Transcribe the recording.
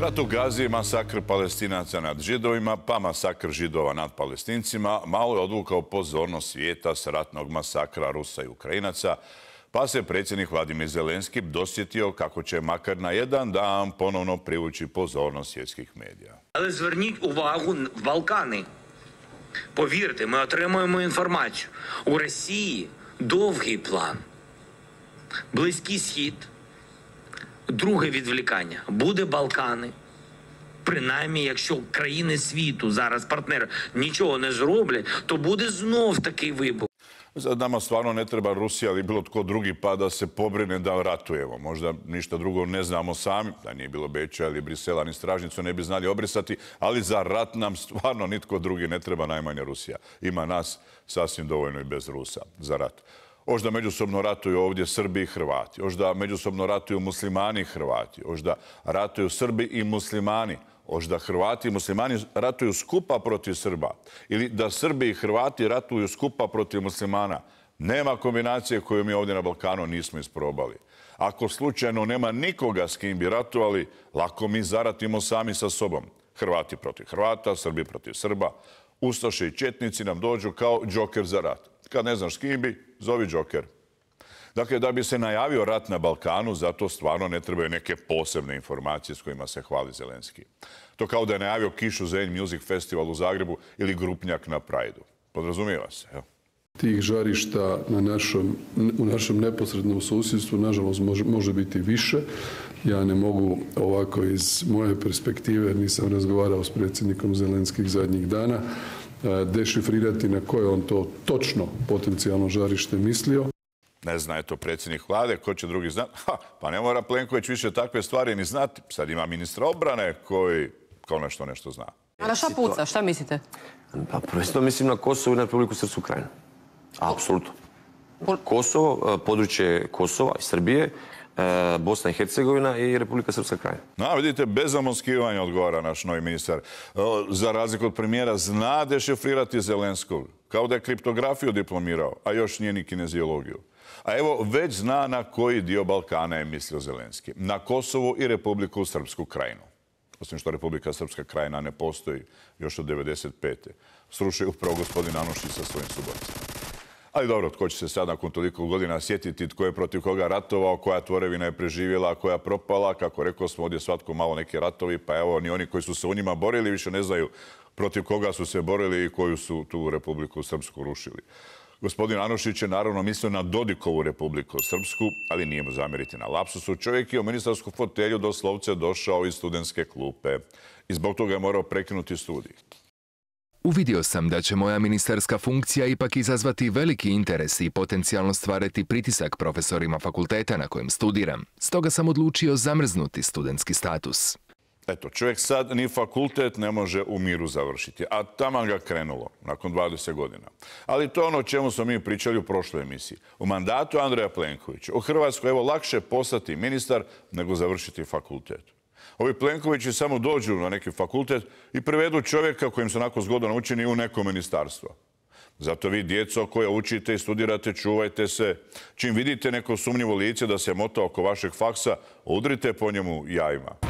Rat u Gazi, masakr palestinaca nad židovima, pa masakr židova nad palestincima, malo je odvukao pozornost svijeta s ratnog masakra Rusa i Ukrajinaca, pa se predsjednik Vladimir Zelenski dosjetio kako će makar na jedan dan ponovno privući pozornost svjetskih medija. Ali u uvagu Balkani. Povjerite, mi otremujemo informaciju. U Rusiji, dovgi plan, bliski shid. Друге відвлікання буде Балкани. Принаймні, якщо країни світу зараз партнери нічого не зроблять, то буде знов такий вибух. nama stvarno ne treba Rusija ili bilo tko drugi pa da se pobrine da ratujemo. Možda ništa drugo ne znamo sami, da nije bilo Beća ili Brisela ni Stražnicu ne bi znali obrisati, ali za rat nam stvarno nitko drugi ne treba, najmanje Rusija. Ima nas sasvim dovoljno i bez Rusa za rat. Ožda međusobno ratuju ovdje Srbi i Hrvati, ožda međusobno ratuju muslimani i Hrvati, ožda ratuju Srbi i muslimani, ožda Hrvati i muslimani ratuju skupa protiv Srba ili da Srbi i Hrvati ratuju skupa protiv muslimana. Nema kombinacije koju mi ovdje na Balkanu nismo isprobali. Ako slučajno nema nikoga s kim bi ratovali, lako mi zaratimo sami sa sobom. Hrvati protiv Hrvata, Srbi protiv Srba, Ustaše i Četnici nam dođu kao džoker za rat kad ne znaš s kim bi, zovi džoker. Dakle, da bi se najavio rat na Balkanu, zato stvarno ne trebaju neke posebne informacije s kojima se hvali Zelenski. To kao da je najavio Kišu Zen Music Festival u Zagrebu ili Grupnjak na Prajdu. Podrazumijeva se, evo. Tih žarišta u našem neposrednom susjedstvu, nažalost, može, može biti više. Ja ne mogu ovako iz moje perspektive, nisam razgovarao s predsjednikom Zelenskih zadnjih dana, E, dešifrirati na koje on to točno potencijalno žarište mislio. Ne zna je to predsjednik vlade, ko će drugi znati? pa ne mora Plenković više takve stvari ni znati. Sad ima ministra obrane koji konačno nešto zna. A na šta puca? Šta mislite? Pa mislim na Kosovo i na Republiku Srpsku krajinu. Apsolutno. Kosovo, e, područje Kosova i Srbije E, Bosna i Hercegovina i Republika Srpska krajina. A vidite, bez zamonskivanja odgovara naš novi ministar. E, za razliku od premijera, zna dešifrirati Zelenskog. Kao da je kriptografiju diplomirao, a još nije ni kineziologiju. A evo, već zna na koji dio Balkana je mislio Zelenski. Na Kosovu i Republiku Srpsku krajinu. Osim što Republika Srpska krajina ne postoji još od 1995. Srušio upravo gospodin Anušić sa svojim subacima. Ali dobro, tko će se sad nakon toliko godina sjetiti tko je protiv koga ratovao, koja tvorevina je preživjela, koja propala. Kako rekao smo, ovdje svatko malo neke ratovi, pa evo ni oni koji su se u njima borili više ne znaju protiv koga su se borili i koju su tu Republiku Srpsku rušili. Gospodin Anošić je naravno mislio na Dodikovu Republiku Srpsku, ali nije mu zamjeriti na lapsusu. Čovjek je u ministarsku fotelju do slovce došao iz studentske klupe i zbog toga je morao prekinuti studij. Uvidio sam da će moja ministarska funkcija ipak izazvati veliki interes i potencijalno stvarati pritisak profesorima fakulteta na kojem studiram. Stoga sam odlučio zamrznuti studentski status. Eto, čovjek sad ni fakultet ne može u miru završiti, a tamo ga krenulo nakon 20 godina. Ali to je ono o čemu smo mi pričali u prošloj emisiji. U mandatu Andreja Plenkovića u Hrvatskoj evo lakše postati ministar nego završiti fakultet. Ovi Plenkovići samo dođu na neki fakultet i prevedu čovjeka kojim se onako zgodan učini u neko ministarstvo. Zato vi, djeco koje učite i studirate, čuvajte se. Čim vidite neko sumnjivo lice da se mota oko vašeg faksa, udrite po njemu jajima.